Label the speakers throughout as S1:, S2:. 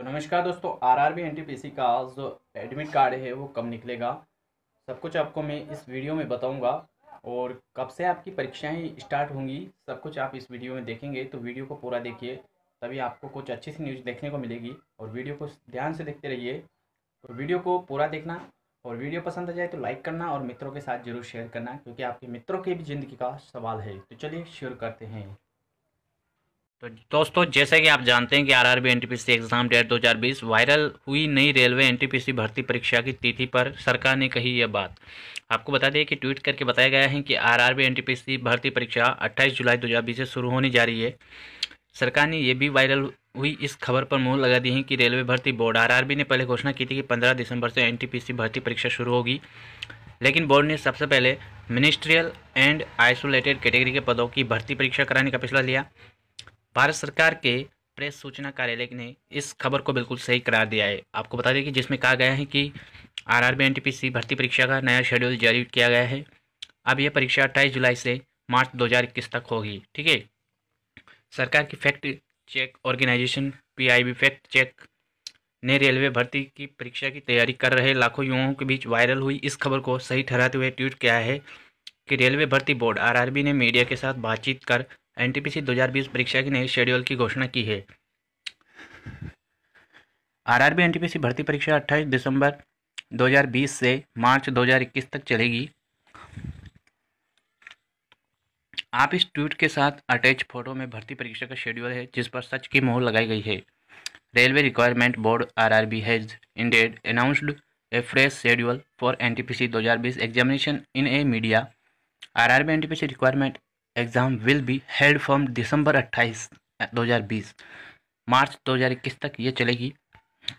S1: तो नमस्कार दोस्तों R R B N T P C का जो एडमिट कार्ड है वो कब निकलेगा सब कुछ आपको मैं इस वीडियो में बताऊंगा और कब से आपकी परीक्षाएं स्टार्ट होंगी सब कुछ आप इस वीडियो में देखेंगे तो वीडियो को पूरा देखिए तभी आपको कुछ अच्छी सी न्यूज़ देखने को मिलेगी और वीडियो को ध्यान से देखते रहिए और तो वीडियो को पूरा देखना और वीडियो पसंद आ जाए तो लाइक करना और मित्रों के साथ जरूर शेयर करना क्योंकि आपके मित्रों की भी ज़िंदगी का सवाल है तो चलिए शुरू करते हैं तो दोस्तों जैसे कि आप जानते हैं कि RRB NTPC exam date 2020 viral हुई नई रेलवे एनटीपीसी भर्ती परीक्षा की तिथि पर सरकार ने कही यह बात आपको बता दें कि ट्वीट करके बताया गया है कि आरआरबी एनटीपीसी भर्ती परीक्षा 28 जुलाई 2020 से शुरू होने जा रही है सरकार ने यह भी वायरल हुई इस खबर पर मुंह लगा दी है कि रेलवे भर्ती बोर्ड आर ने पहले घोषणा की थी कि पंद्रह दिसंबर से एन भर्ती परीक्षा शुरू होगी लेकिन बोर्ड ने सबसे पहले मिनिस्ट्रियल एंड आइसोलेटेड कैटेगरी के पदों की भर्ती परीक्षा कराने का फैसला लिया भारत सरकार के प्रेस सूचना कार्यालय ने इस खबर को बिल्कुल सही करार दिया है आपको बता दें कि जिसमें कहा गया है कि आर आर भर्ती परीक्षा का नया शेड्यूल जारी किया गया है अब यह परीक्षा अट्ठाईस जुलाई से मार्च दो तक होगी ठीक है सरकार की fact check organisation PIB fact check ने रेलवे भर्ती की परीक्षा की तैयारी कर रहे लाखों युवाओं के बीच वायरल हुई इस खबर को सही ठहराते हुए ट्वीट किया है कि रेलवे भर्ती बोर्ड आरआरबी ने मीडिया के साथ बातचीत कर एनटीपीसी 2020 परीक्षा की नई शेड्यूल की घोषणा की है आरआरबी आर भर्ती परीक्षा 28 दिसंबर 2020 से मार्च 2021 तक चलेगी आप इस ट्वीट के साथ अटैच फोटो में भर्ती परीक्षा का शेड्यूल है जिस पर सच की मोहर लगाई गई है railway requirement board RRB has indeed announced a fresh schedule for NTPC 2020 examination in a media. RRB NTPC requirement exam will be held from दिसंबर 28 2020 मार्च 2021 तक ये चलेगी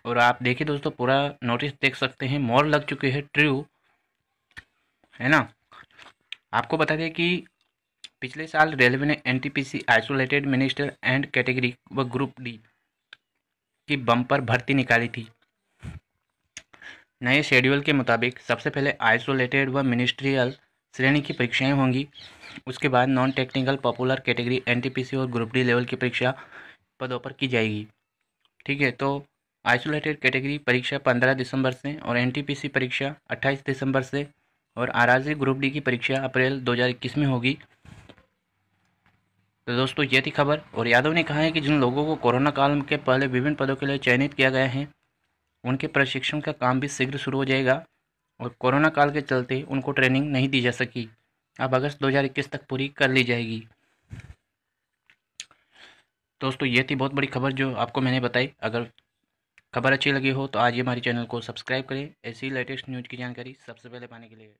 S1: और आप देखिए दोस्तों पूरा नोटिस देख सकते हैं मोर लग चुके हैं ट्रू है ना आपको बता दें कि पिछले साल रेलवे ने an isolated minister and category व ग्रुप डी की बम्पर भर्ती निकाली थी नए शेड्यूल के मुताबिक सबसे पहले आइसोलेटेड व मिनिस्ट्रियल श्रेणी की परीक्षाएं होंगी उसके बाद नॉन टेक्निकल पॉपुलर कैटेगरी एन और ग्रुप डी लेवल की परीक्षा पदों पर की जाएगी ठीक है तो आइसोलेटेड कैटेगरी परीक्षा 15 दिसंबर से और एनटीपीसी परीक्षा 28 दिसंबर से और आराजी ग्रुप डी की परीक्षा अप्रैल 2021 में होगी तो दोस्तों ये थी खबर और यादव ने कहा है कि जिन लोगों को कोरोना काल के पहले विभिन्न पदों के लिए चयनित किया गया है उनके प्रशिक्षण का काम भी शीघ्र शुरू हो जाएगा और कोरोना काल के चलते उनको ट्रेनिंग नहीं दी जा सकी अब अगस्त 2021 तक पूरी कर ली जाएगी दोस्तों ये थी बहुत बड़ी खबर जो आपको मैंने बताई अगर खबर अच्छी लगी हो तो आज ही हमारे चैनल को सब्सक्राइब करें ऐसी लेटेस्ट न्यूज़ की जानकारी सबसे पहले पाने के लिए